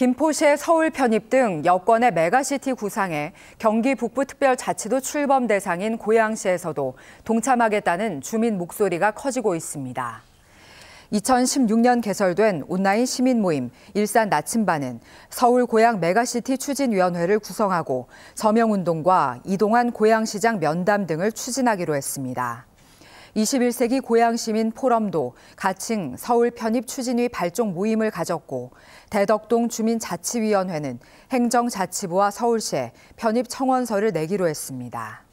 김포시의 서울 편입 등 여권의 메가시티 구상에 경기 북부특별자치도 출범 대상인 고양시에서도 동참하겠다는 주민 목소리가 커지고 있습니다. 2016년 개설된 온라인 시민 모임 일산 나침반은 서울 고향 메가시티 추진위원회를 구성하고 서명운동과 이동환 고양시장 면담 등을 추진하기로 했습니다. 21세기 고향시민 포럼도 가칭 서울 편입 추진위 발족 모임을 가졌고 대덕동 주민자치위원회는 행정자치부와 서울시에 편입 청원서를 내기로 했습니다.